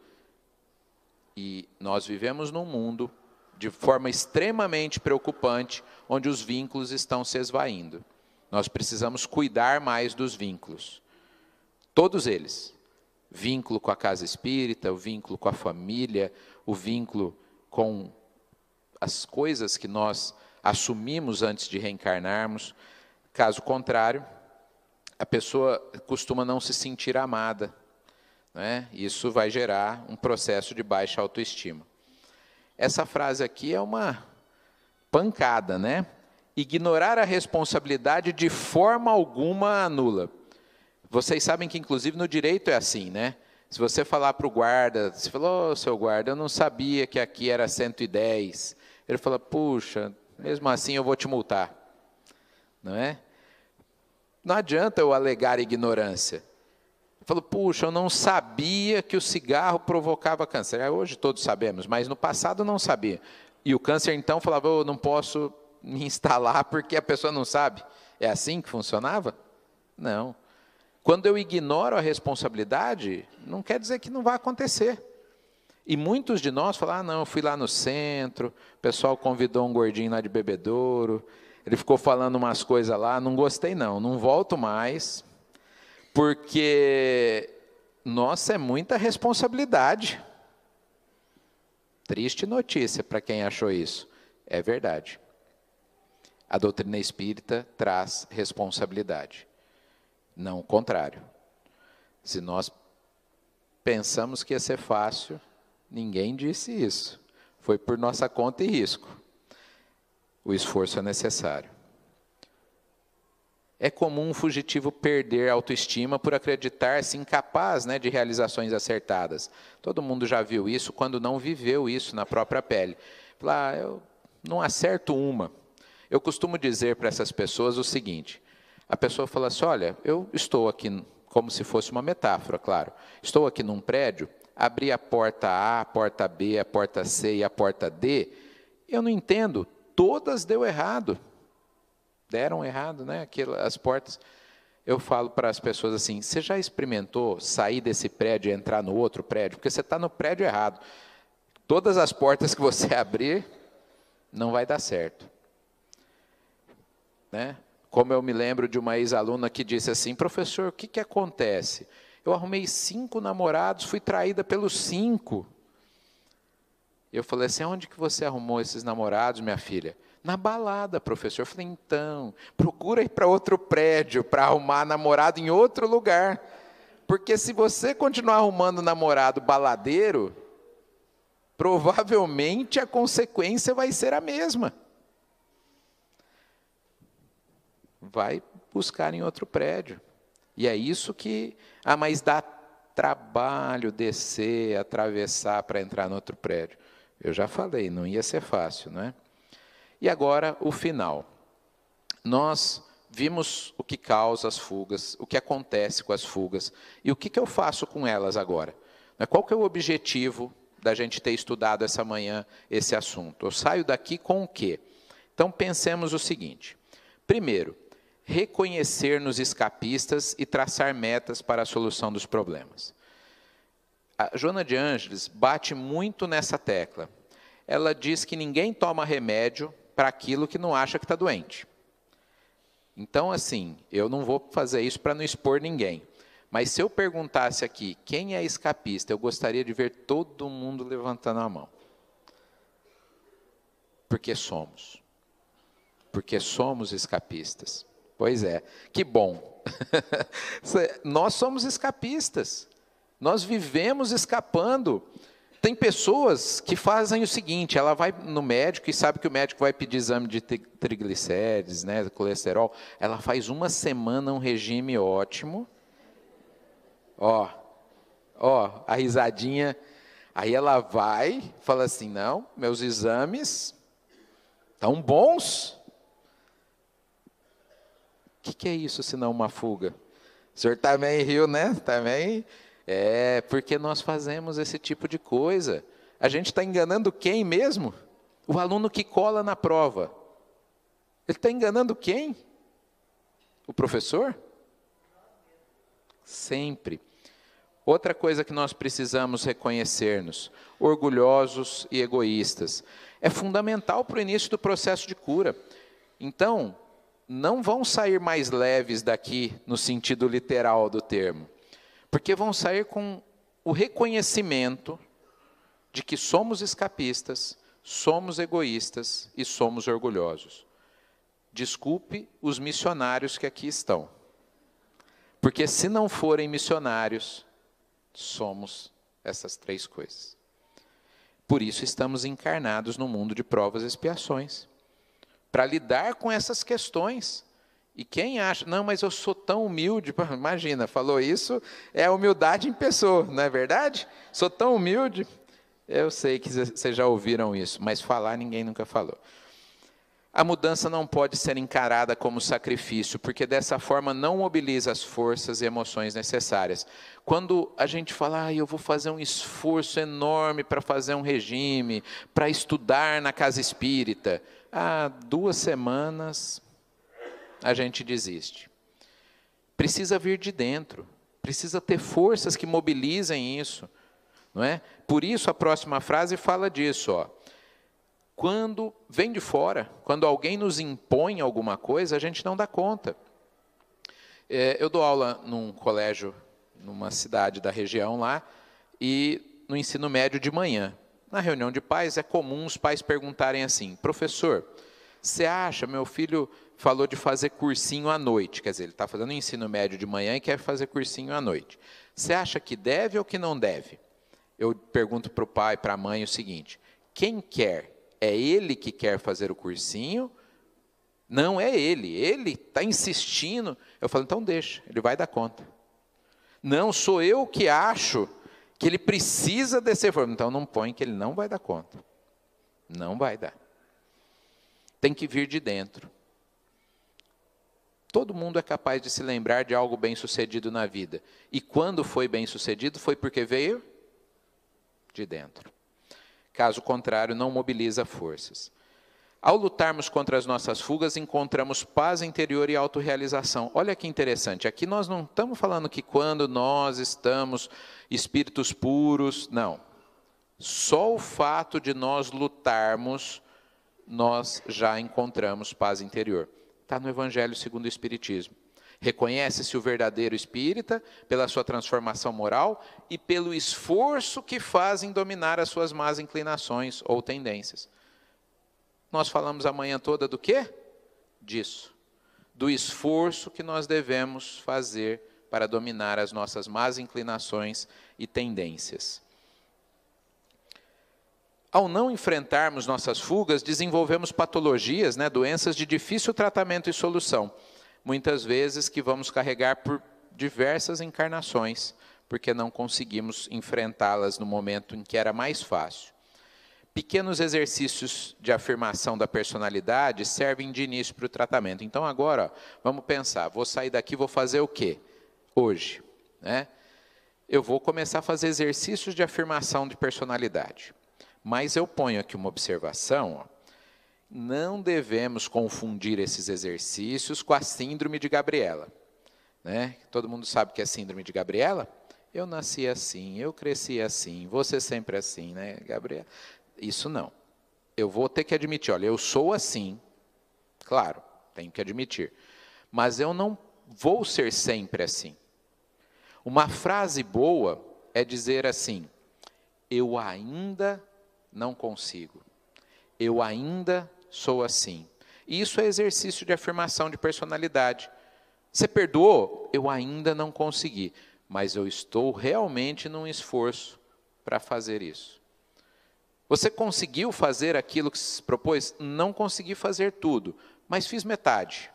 E nós vivemos num mundo de forma extremamente preocupante, onde os vínculos estão se esvaindo. Nós precisamos cuidar mais dos vínculos. Todos eles vínculo com a casa espírita, o vínculo com a família, o vínculo com as coisas que nós assumimos antes de reencarnarmos. Caso contrário, a pessoa costuma não se sentir amada. Né? Isso vai gerar um processo de baixa autoestima. Essa frase aqui é uma pancada, né? Ignorar a responsabilidade de forma alguma anula. Vocês sabem que, inclusive, no direito é assim, né? Se você falar para o guarda, você falou, oh, seu guarda, eu não sabia que aqui era 110. Ele fala, puxa, mesmo assim eu vou te multar. Não é? Não adianta eu alegar ignorância. Ele falo, puxa, eu não sabia que o cigarro provocava câncer. É, hoje todos sabemos, mas no passado não sabia. E o câncer então falava, eu não posso me instalar porque a pessoa não sabe. É assim que funcionava? Não. Quando eu ignoro a responsabilidade, não quer dizer que não vai acontecer. E muitos de nós falam: ah, não, eu fui lá no centro, o pessoal convidou um gordinho lá de bebedouro, ele ficou falando umas coisas lá, não gostei não, não volto mais, porque, nossa, é muita responsabilidade. Triste notícia para quem achou isso. É verdade. A doutrina espírita traz responsabilidade não o contrário. Se nós pensamos que ia ser fácil, ninguém disse isso. Foi por nossa conta e risco. O esforço é necessário. É comum um fugitivo perder a autoestima por acreditar-se incapaz né, de realizações acertadas. Todo mundo já viu isso quando não viveu isso na própria pele. Lá, ah, eu não acerto uma. Eu costumo dizer para essas pessoas o seguinte: a pessoa fala assim: olha, eu estou aqui, como se fosse uma metáfora, claro, estou aqui num prédio, abri a porta A, a porta B, a porta C e a porta D, eu não entendo, todas deu errado. Deram errado, né? as portas. Eu falo para as pessoas assim: você já experimentou sair desse prédio e entrar no outro prédio? Porque você está no prédio errado. Todas as portas que você abrir, não vai dar certo. Né? Como eu me lembro de uma ex-aluna que disse assim: professor, o que, que acontece? Eu arrumei cinco namorados, fui traída pelos cinco. Eu falei assim: onde que você arrumou esses namorados, minha filha? Na balada, professor. Eu falei: então, procura ir para outro prédio para arrumar namorado em outro lugar. Porque se você continuar arrumando namorado baladeiro, provavelmente a consequência vai ser a mesma. vai buscar em outro prédio. E é isso que. Ah, mas dá trabalho descer, atravessar para entrar no outro prédio. Eu já falei, não ia ser fácil, não é? E agora o final. Nós vimos o que causa as fugas, o que acontece com as fugas e o que, que eu faço com elas agora. Né, qual que é o objetivo da gente ter estudado essa manhã esse assunto? Eu saio daqui com o quê? Então pensemos o seguinte: primeiro, reconhecer nos escapistas e traçar metas para a solução dos problemas. A Joana de Ângeles bate muito nessa tecla. Ela diz que ninguém toma remédio para aquilo que não acha que está doente. Então, assim, eu não vou fazer isso para não expor ninguém. Mas se eu perguntasse aqui quem é escapista, eu gostaria de ver todo mundo levantando a mão. Porque somos. Porque somos escapistas. Pois é, que bom. Nós somos escapistas. Nós vivemos escapando. Tem pessoas que fazem o seguinte: ela vai no médico e sabe que o médico vai pedir exame de triglicérides, né, colesterol. Ela faz uma semana um regime ótimo. Ó, ó, a risadinha. Aí ela vai, fala assim: não, meus exames estão bons. O que, que, é isso se não uma fuga? O senhor também tá riu, né? Também. Tá é porque nós fazemos esse tipo de coisa. A gente está enganando quem mesmo? O aluno que cola na prova. Ele está enganando quem? O professor? Sempre. Outra coisa que nós precisamos reconhecer-nos: orgulhosos e egoístas. É fundamental para o início do processo de cura. Então, não vão sair mais leves daqui, no sentido literal do termo, porque vão sair com o reconhecimento de que somos escapistas, somos egoístas e somos orgulhosos. Desculpe os missionários que aqui estão, porque se não forem missionários, somos essas três coisas. Por isso estamos encarnados no mundo de provas e expiações para lidar com essas questões. E quem acha, não, mas eu sou tão humilde, imagina, falou isso, é humildade em pessoa, não é verdade? Sou tão humilde. Eu sei que vocês já ouviram isso, mas falar ninguém nunca falou. A mudança não pode ser encarada como sacrifício, porque dessa forma não mobiliza as forças e emoções necessárias. Quando a gente fala, ah, eu vou fazer um esforço enorme para fazer um regime, para estudar na casa espírita, há duas semanas a gente desiste. Precisa vir de dentro, precisa ter forças que mobilizem isso, não é? Por isso a próxima frase fala disso, ó. Quando vem de fora, quando alguém nos impõe alguma coisa, a gente não dá conta. É, eu dou aula num colégio, numa cidade da região lá, e no ensino médio de manhã. Na reunião de pais, é comum os pais perguntarem assim: professor, você acha, meu filho falou de fazer cursinho à noite, quer dizer, ele está fazendo ensino médio de manhã e quer fazer cursinho à noite. Você acha que deve ou que não deve? Eu pergunto para o pai, para a mãe o seguinte: quem quer? É ele que quer fazer o cursinho? Não é ele, ele está insistindo. Eu falo, então deixa, ele vai dar conta. Não, sou eu que acho que ele precisa descer forma. Então não põe que ele não vai dar conta. Não vai dar. Tem que vir de dentro. Todo mundo é capaz de se lembrar de algo bem sucedido na vida. E quando foi bem sucedido, foi porque veio de dentro. Caso contrário, não mobiliza forças. Ao lutarmos contra as nossas fugas, encontramos paz interior e autorrealização. Olha que interessante, aqui nós não estamos falando que quando nós estamos espíritos puros, não. Só o fato de nós lutarmos, nós já encontramos paz interior. Está no Evangelho segundo o Espiritismo. Reconhece-se o verdadeiro espírita pela sua transformação moral e pelo esforço que faz em dominar as suas más inclinações ou tendências. Nós falamos amanhã toda do quê? Disso. Do esforço que nós devemos fazer para dominar as nossas más inclinações e tendências. Ao não enfrentarmos nossas fugas, desenvolvemos patologias, né, doenças de difícil tratamento e solução, muitas vezes que vamos carregar por diversas encarnações, porque não conseguimos enfrentá-las no momento em que era mais fácil pequenos exercícios de afirmação da personalidade servem de início para o tratamento. Então, agora, vamos pensar: vou sair daqui, vou fazer o quê? Hoje, né? Eu vou começar a fazer exercícios de afirmação de personalidade. Mas eu ponho aqui uma observação: ó. não devemos confundir esses exercícios com a Síndrome de Gabriela. Né? Todo mundo sabe que é Síndrome de Gabriela? Eu nasci assim, eu cresci assim, você sempre assim, né, Gabriela? Isso não. Eu vou ter que admitir, olha, eu sou assim, claro, tenho que admitir, mas eu não vou ser sempre assim. Uma frase boa é dizer assim: eu ainda não consigo, eu ainda sou assim. Isso é exercício de afirmação de personalidade. Você perdoou? Eu ainda não consegui, mas eu estou realmente num esforço para fazer isso. Você conseguiu fazer aquilo que se propôs? Não consegui fazer tudo, mas fiz metade.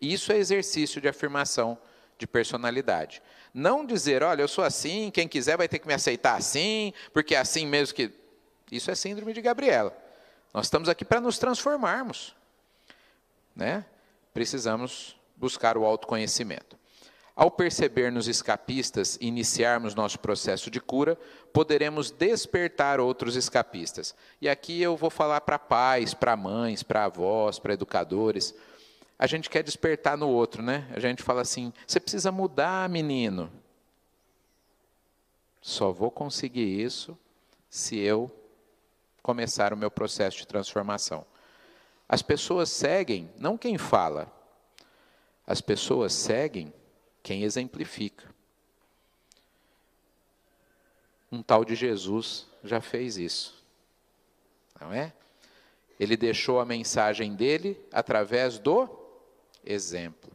Isso é exercício de afirmação de personalidade. Não dizer, olha, eu sou assim, quem quiser vai ter que me aceitar assim, porque é assim mesmo que. Isso é síndrome de Gabriela. Nós estamos aqui para nos transformarmos. Né? Precisamos buscar o autoconhecimento. Ao perceber-nos escapistas e iniciarmos nosso processo de cura, poderemos despertar outros escapistas. E aqui eu vou falar para pais, para mães, para avós, para educadores. A gente quer despertar no outro, né? A gente fala assim: você precisa mudar, menino. Só vou conseguir isso se eu começar o meu processo de transformação. As pessoas seguem não quem fala, as pessoas seguem quem exemplifica? Um tal de Jesus já fez isso, não é? Ele deixou a mensagem dele através do exemplo.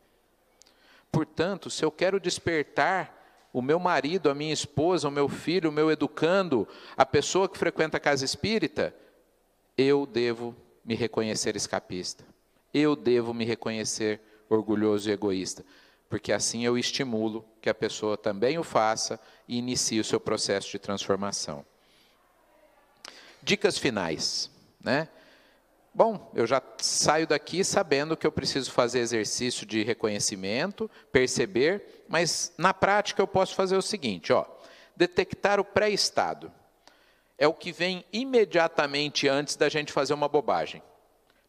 Portanto, se eu quero despertar o meu marido, a minha esposa, o meu filho, o meu educando, a pessoa que frequenta a casa espírita, eu devo me reconhecer escapista. Eu devo me reconhecer orgulhoso e egoísta porque assim eu estimulo que a pessoa também o faça e inicie o seu processo de transformação. Dicas finais, né? Bom, eu já saio daqui sabendo que eu preciso fazer exercício de reconhecimento, perceber, mas na prática eu posso fazer o seguinte, ó, detectar o pré-estado. É o que vem imediatamente antes da gente fazer uma bobagem.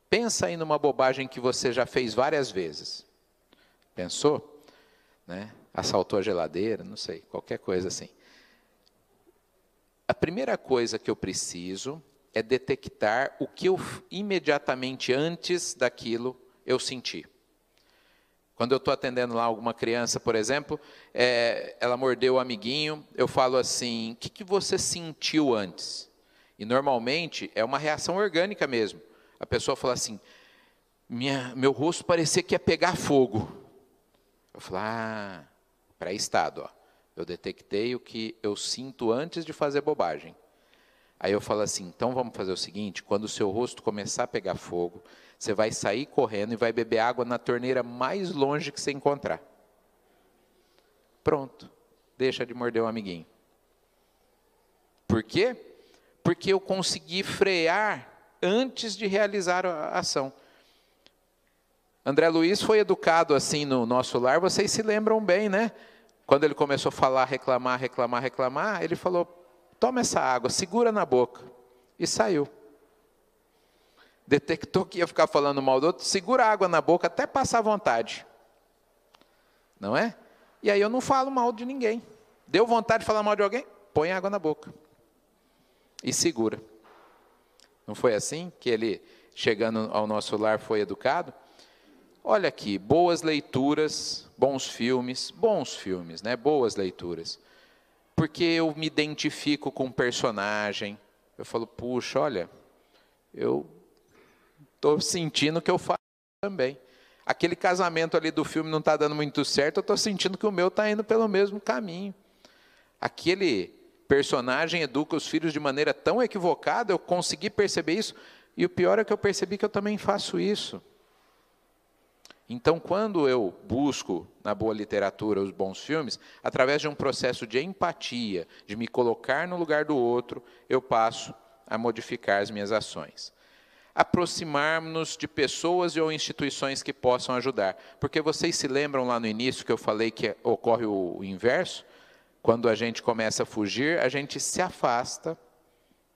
Pensa aí numa bobagem que você já fez várias vezes. Pensou? Né? Assaltou a geladeira, não sei, qualquer coisa assim. A primeira coisa que eu preciso é detectar o que eu imediatamente antes daquilo eu senti. Quando eu estou atendendo lá alguma criança, por exemplo, é, ela mordeu o amiguinho, eu falo assim: o que, que você sentiu antes? E normalmente é uma reação orgânica mesmo. A pessoa fala assim: minha, meu rosto parecia que ia pegar fogo. Eu falo, ah, pré-estado, ó. Eu detectei o que eu sinto antes de fazer bobagem. Aí eu falo assim: então vamos fazer o seguinte: quando o seu rosto começar a pegar fogo, você vai sair correndo e vai beber água na torneira mais longe que você encontrar. Pronto. Deixa de morder o um amiguinho. Por quê? Porque eu consegui frear antes de realizar a ação. André Luiz foi educado assim no nosso lar, vocês se lembram bem, né? Quando ele começou a falar, reclamar, reclamar, reclamar, ele falou: toma essa água, segura na boca. E saiu. Detectou que ia ficar falando mal do outro, segura a água na boca até passar vontade. Não é? E aí eu não falo mal de ninguém. Deu vontade de falar mal de alguém? Põe água na boca. E segura. Não foi assim que ele, chegando ao nosso lar, foi educado? Olha aqui, boas leituras, bons filmes, bons filmes, né? Boas leituras. Porque eu me identifico com um personagem. Eu falo, puxa, olha, eu estou sentindo que eu faço também. Aquele casamento ali do filme não está dando muito certo, eu estou sentindo que o meu está indo pelo mesmo caminho. Aquele personagem educa os filhos de maneira tão equivocada, eu consegui perceber isso, e o pior é que eu percebi que eu também faço isso. Então, quando eu busco na boa literatura os bons filmes, através de um processo de empatia, de me colocar no lugar do outro, eu passo a modificar as minhas ações. aproximar nos de pessoas ou instituições que possam ajudar. Porque vocês se lembram lá no início que eu falei que ocorre o inverso? Quando a gente começa a fugir, a gente se afasta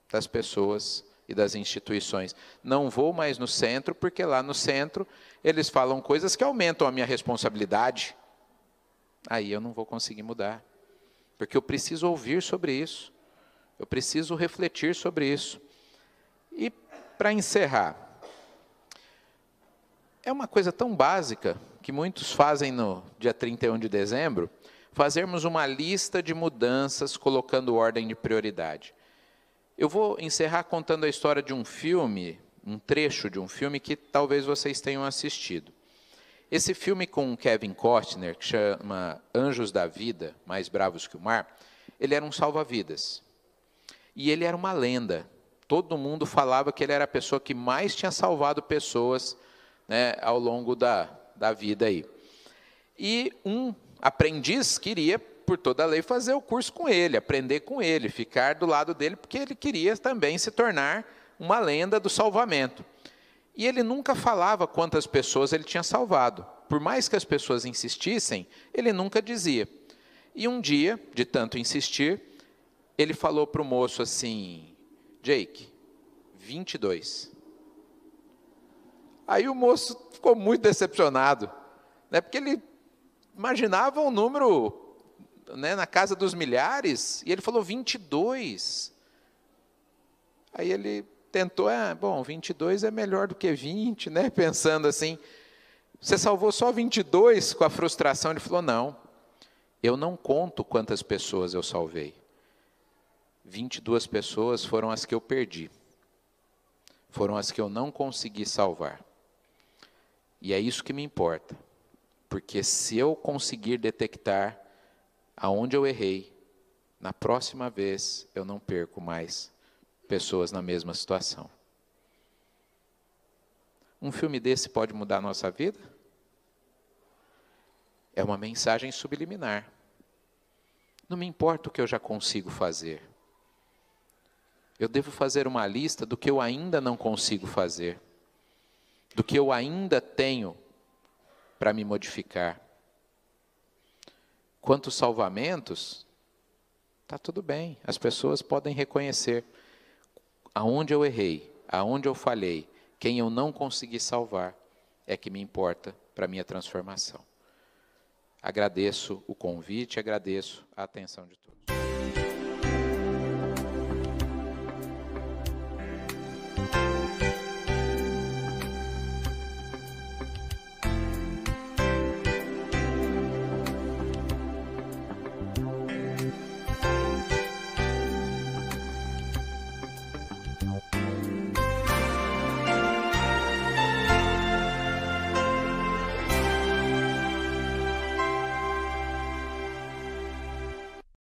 das pessoas e das instituições. Não vou mais no centro, porque lá no centro eles falam coisas que aumentam a minha responsabilidade. Aí eu não vou conseguir mudar, porque eu preciso ouvir sobre isso, eu preciso refletir sobre isso. E para encerrar, é uma coisa tão básica que muitos fazem no dia 31 de dezembro, fazermos uma lista de mudanças colocando ordem de prioridade. Eu vou encerrar contando a história de um filme um trecho de um filme que talvez vocês tenham assistido. Esse filme com Kevin Costner, que chama Anjos da Vida, Mais Bravos que o Mar, ele era um salva-vidas. E ele era uma lenda. Todo mundo falava que ele era a pessoa que mais tinha salvado pessoas né, ao longo da, da vida aí. E um aprendiz queria, por toda a lei, fazer o curso com ele, aprender com ele, ficar do lado dele, porque ele queria também se tornar uma lenda do salvamento. E ele nunca falava quantas pessoas ele tinha salvado. Por mais que as pessoas insistissem, ele nunca dizia. E um dia, de tanto insistir, ele falou para o moço assim: Jake, 22. Aí o moço ficou muito decepcionado, né? porque ele imaginava um número né, na casa dos milhares, e ele falou 22. Aí ele tentou, ah, bom, 22 é melhor do que 20, né? Pensando assim. Você salvou só 22 com a frustração? Ele falou: Não, eu não conto quantas pessoas eu salvei. 22 pessoas foram as que eu perdi, foram as que eu não consegui salvar. E é isso que me importa, porque se eu conseguir detectar aonde eu errei, na próxima vez eu não perco mais pessoas na mesma situação. Um filme desse pode mudar a nossa vida? É uma mensagem subliminar. Não me importa o que eu já consigo fazer. Eu devo fazer uma lista do que eu ainda não consigo fazer, do que eu ainda tenho para me modificar. Quanto salvamentos, está tudo bem, as pessoas podem reconhecer aonde eu errei, aonde eu falhei, quem eu não consegui salvar, é que me importa para a minha transformação. Agradeço o convite, agradeço a atenção de todos.